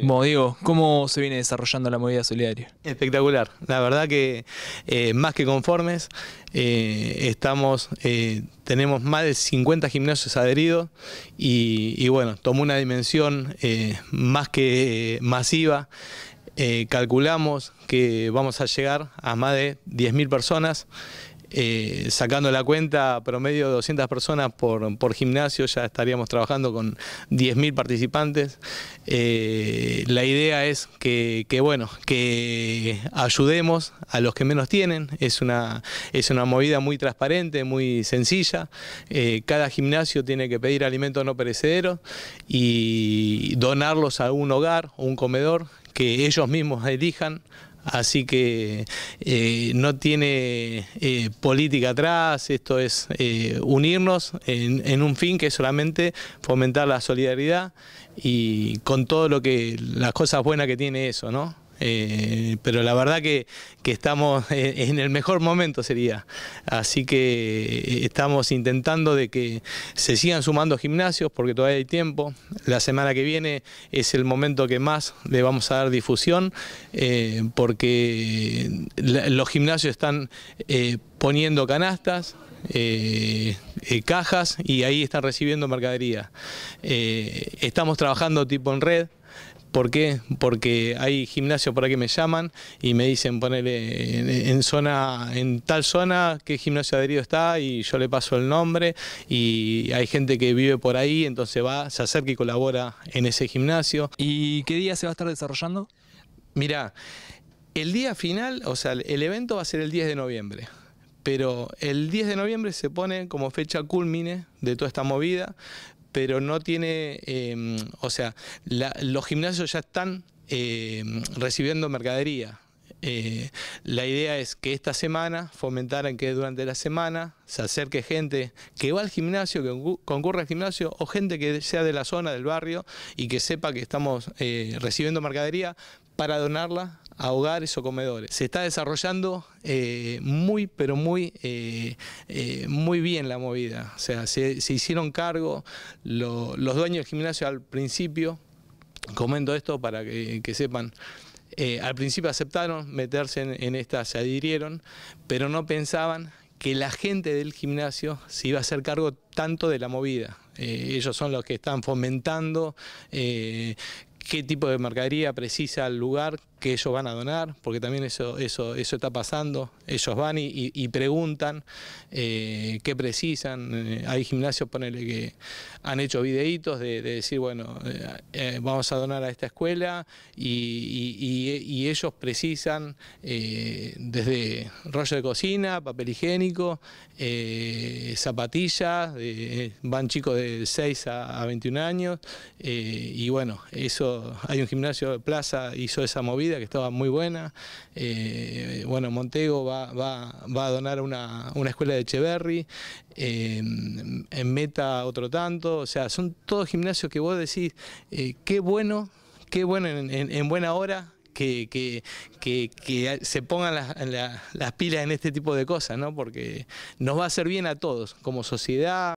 Como digo, ¿cómo se viene desarrollando la movida solidaria? Espectacular, la verdad que eh, más que conformes, eh, estamos, eh, tenemos más de 50 gimnasios adheridos y, y bueno, tomó una dimensión más que masiva. calculamos que vamos a llegar a más de 10.000 personas. Eh, sacando la cuenta promedio de 200 personas por, gimnasio, ya estaríamos trabajando con 10.000 participantes. Eh, la idea es que, bueno, que ayudemos a los que menos tienen, es una, movida muy transparente, muy sencilla, eh, cada gimnasio tiene que pedir alimentos no perecederos y donarlos a un hogar o un comedor que ellos mismos elijan Así que eh, no tiene eh, política atrás, esto es eh, unirnos en, en, un fin que es solamente fomentar la solidaridad y con todo lo que las cosas buenas que tiene eso, ¿no? Eh, pero la verdad que, estamos en el mejor momento sería. Así que eh, estamos intentando de que se sigan sumando gimnasios porque todavía hay tiempo. La semana que viene es el momento que más le vamos a dar difusión eh, porque los gimnasios están poniendo canastas, cajas y ahí están recibiendo mercadería. estamos trabajando tipo en red, ¿Por qué? Porque hay gimnasios por aquí que me llaman y me dicen ponerle en, zona, en tal zona qué gimnasio adherido está y yo le paso el nombre y hay gente que vive por ahí, entonces va, se acerca y colabora en ese gimnasio. ¿Y qué día se va a estar desarrollando? Mirá, el día final, o sea, el evento va a ser el 10 de noviembre pero el 10 de noviembre se pone como fecha cúlmine de toda esta movida, pero no tiene, em, o sea, los gimnasios ya están em, recibiendo mercadería. Eh, la idea es que esta semana fomentaran que durante la semana se acerque gente que va al gimnasio, que concurre al gimnasio, o gente que sea de la zona, del barrio, y que sepa que estamos eh, recibiendo mercadería para donarla a hogares o comedores. Se está desarrollando eh, muy, pero muy, eh, eh, muy bien la movida. O sea, se, hicieron cargo los dueños del gimnasio al principio, comento esto para que, sepan, al principio aceptaron meterse en, en esta, se adhirieron, pero no pensaban que la gente del gimnasio se iba a hacer cargo tanto de la movida. ellos son los que están fomentando qué tipo de mercadería precisa el lugar, que ellos van a donar, porque también eso, eso, eso está pasando. Ellos van y, preguntan eh, qué precisan. Eh, hay gimnasios, ponele, que han hecho videitos de, decir, bueno, eh, vamos a donar a esta escuela y, ellos precisan desde rollo de cocina, papel higiénico, zapatillas, van chicos de 6 a, 21 años y bueno, eso hay un gimnasio de plaza, hizo esa movida que estaba muy buena. Eh, bueno, Montego va, a donar una, escuela de Echeverry. Eh, en Meta otro tanto. O sea, son todos gimnasios que vos decís, eh, qué bueno, qué bueno en, buena hora que, se pongan las, pilas en este tipo de cosas, ¿no? Porque nos va a hacer bien a todos, como sociedad.